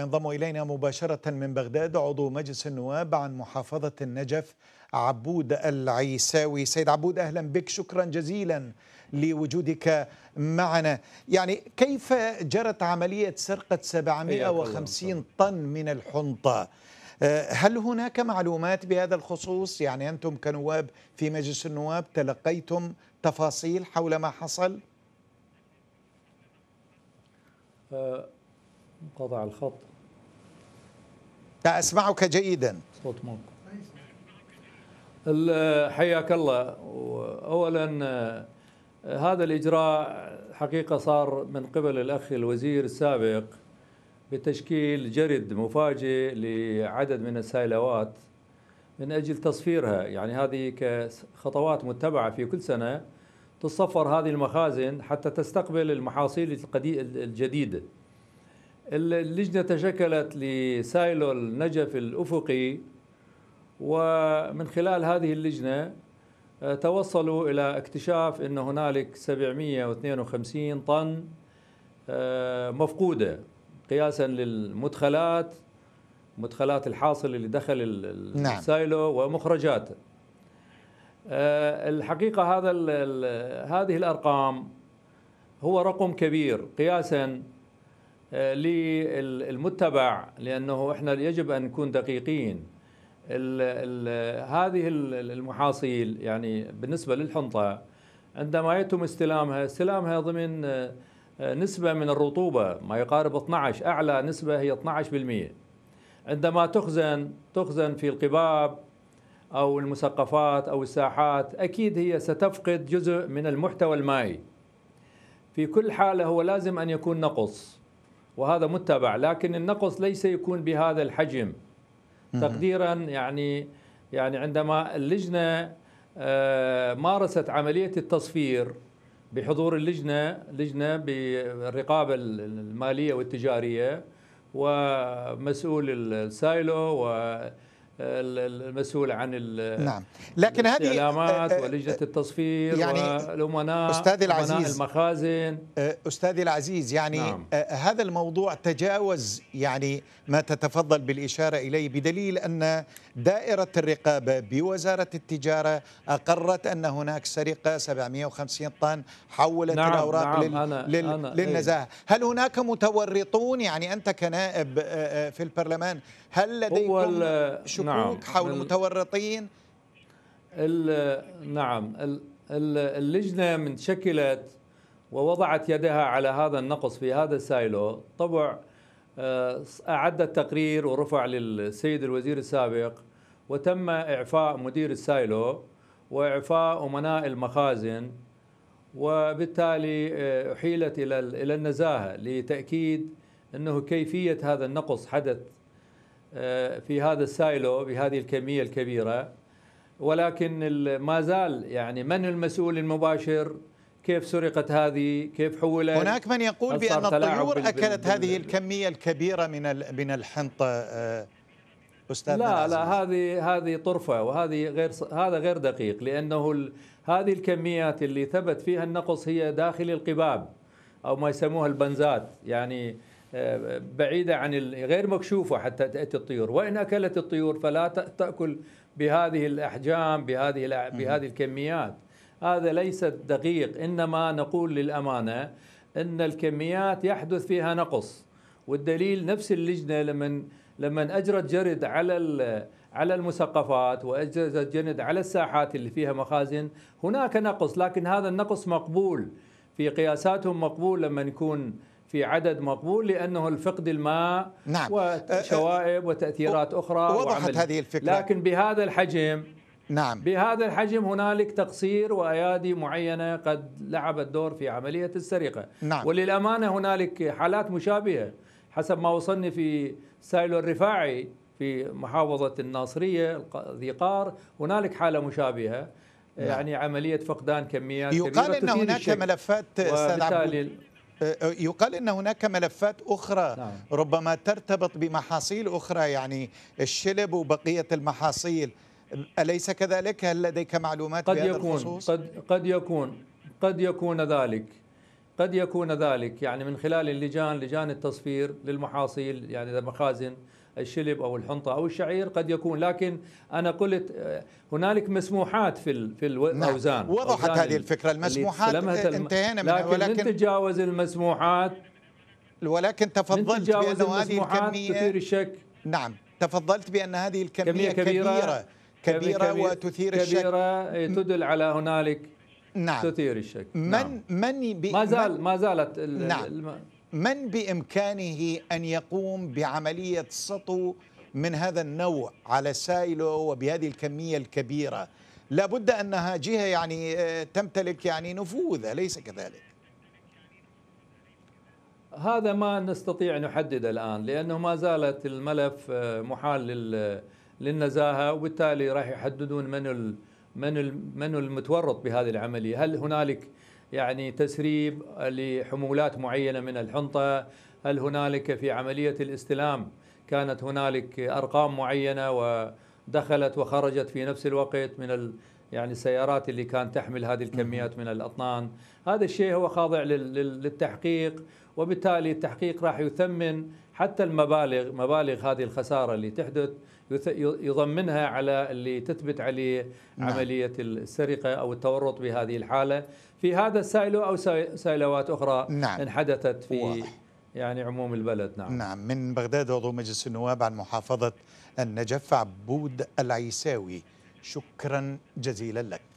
ينضم إلينا مباشرة من بغداد عضو مجلس النواب عن محافظة النجف عبود العيساوي سيد عبود أهلا بك شكرا جزيلا لوجودك معنا يعني كيف جرت عملية سرقة 750 طن من الحنطة آه، هل هناك معلومات بهذا الخصوص يعني أنتم كنواب في مجلس النواب تلقيتم تفاصيل حول ما حصل؟ أه انقطع الخط لا أسمعك جيدا صوت منكم حياك الله أولا هذا الإجراء حقيقة صار من قبل الأخ الوزير السابق بتشكيل جرد مفاجئ لعدد من السائلوات من أجل تصفيرها يعني هذه كخطوات متبعة في كل سنة تصفر هذه المخازن حتى تستقبل المحاصيل الجديدة اللجنة تشكلت لسايلو النجف الأفقي ومن خلال هذه اللجنة آه، توصلوا إلى اكتشاف أن هنالك 752 طن آه، مفقودة قياسا للمدخلات مدخلات الحاصل اللي دخل نعم. السايلو نعم. ومخرجاته آه، الحقيقة هذا هذه الأرقام هو رقم كبير قياسا آه، للمتبع لانه احنا يجب ان نكون دقيقين الـ الـ هذه المحاصيل يعني بالنسبه للحنطه عندما يتم استلامها استلامها ضمن آه، آه، نسبه من الرطوبه ما يقارب 12 اعلى نسبه هي 12% عندما تخزن تخزن في القباب او المسقفات او الساحات اكيد هي ستفقد جزء من المحتوى المائي في كل حاله هو لازم ان يكون نقص وهذا متبع لكن النقص ليس يكون بهذا الحجم تقديرا يعني يعني عندما اللجنه آه، مارست عمليه التصفير بحضور اللجنه لجنه بالرقابه الماليه والتجاريه ومسؤول السايلو و المسؤول عن نعم لكن هذه الاعلامات آه، آه، ولجنه آه، التصفير يعني والامناء استاذي العزيز المخازن استاذي العزيز يعني نعم. هذا الموضوع تجاوز يعني ما تتفضل بالاشاره اليه بدليل ان دائره الرقابه بوزاره التجاره اقرت ان هناك سرقه 750 طن حولت نعم الاوراق نعم لل... أنا لل... أنا إيه. للنزاهه، هل هناك متورطون يعني انت كنائب في البرلمان هل لديكم نعم، شكوك نعم حول متورطين نعم اللجنة من شكلت ووضعت يدها على هذا النقص في هذا السايلو طبع آه، أعدت تقرير ورفع للسيد الوزير السابق وتم إعفاء مدير السايلو وإعفاء أمناء المخازن وبالتالي آه، أحيلت إلى النزاهة لتأكيد أنه كيفية هذا النقص حدث آه، في هذا السايلو بهذه الكمية الكبيرة ولكن ما زال يعني من المسؤول المباشر كيف سرقت هذه كيف حولت هناك من يقول بأن الطيور أكلت هذه الكمية الكبيرة من من الحنطة آه، أستاذ لا لا هذه هذه طرفة وهذه غير هذا غير دقيق لأنه هذه الكميات اللي ثبت فيها النقص هي داخل القباب أو ما يسموها البنزات يعني بعيدة عن غير مكشوفة حتى تأتي الطيور وإن أكلت الطيور فلا تأكل بهذه الأحجام بهذه, بهذه الكميات هذا ليس دقيق إنما نقول للأمانة أن الكميات يحدث فيها نقص والدليل نفس اللجنة لمن لما أجرت جرد على على المسقفات وأجرت جرد على الساحات اللي فيها مخازن هناك نقص لكن هذا النقص مقبول في قياساتهم مقبول لما يكون في عدد مقبول لانه الفقد الماء نعم. وشوائب وتاثيرات اخرى وضحت هذه الفكره لكن بهذا الحجم نعم بهذا الحجم هنالك تقصير وايادي معينه قد لعبت دور في عمليه السرقه نعم. وللامانه هنالك حالات مشابهه حسب ما وصلني في سايلو الرفاعي في محافظه الناصريه ذي قار هنالك حاله مشابهه نعم. يعني عمليه فقدان كميات يقال ان هناك ملفات استاذ أه، أه، يقال ان هناك ملفات اخرى نعم. ربما ترتبط بمحاصيل اخرى يعني الشلب وبقيه المحاصيل اليس كذلك هل لديك معلومات قد يكون الخصوص؟ قد قد يكون قد يكون ذلك قد يكون ذلك يعني من خلال اللجان لجان التصفير للمحاصيل يعني المخازن مخازن الشلب او الحنطه او الشعير قد يكون لكن انا قلت آه، هنالك مسموحات في في نعم، الاوزان نعم. وضحت هذه الفكره المسموحات انتهينا منها ولكن تتجاوز المسموحات ولكن تفضلت بان هذه الكميه تثير الشك نعم تفضلت بان هذه الكميه كمية كبيره كبيره, كبيرة, كبيرة وتثير كبيرة الشك كبيره إيه، تدل على هنالك نعم تثير الشك من نعم. من ما زال ما زالت نعم من بامكانه ان يقوم بعمليه سطو من هذا النوع على سائله وبهذه الكميه الكبيره لابد انها جهه يعني آه، تمتلك يعني نفوذ اليس كذلك هذا ما نستطيع ان نحدد الان لانه ما زالت الملف آه، محال للنزاهه وبالتالي راح يحددون من من من المتورط بهذه العمليه هل هنالك يعني تسريب لحمولات معينة من الحنطة هل هنالك في عملية الاستلام كانت هنالك أرقام معينة ودخلت وخرجت في نفس الوقت من ال يعني السيارات اللي كانت تحمل هذه الكميات من الأطنان هذا الشيء هو خاضع للتحقيق وبالتالي التحقيق راح يثمن حتى المبالغ مبالغ هذه الخسارة اللي تحدث يضمنها على اللي تثبت عليه نعم. عملية السرقة أو التورط بهذه الحالة في هذا السائل أو سائلوات أخرى نعم. إن حدثت في واضح. يعني عموم البلد نعم نعم من بغداد عضو مجلس النواب عن محافظة النجف عبود العيساوي شكرا جزيلا لك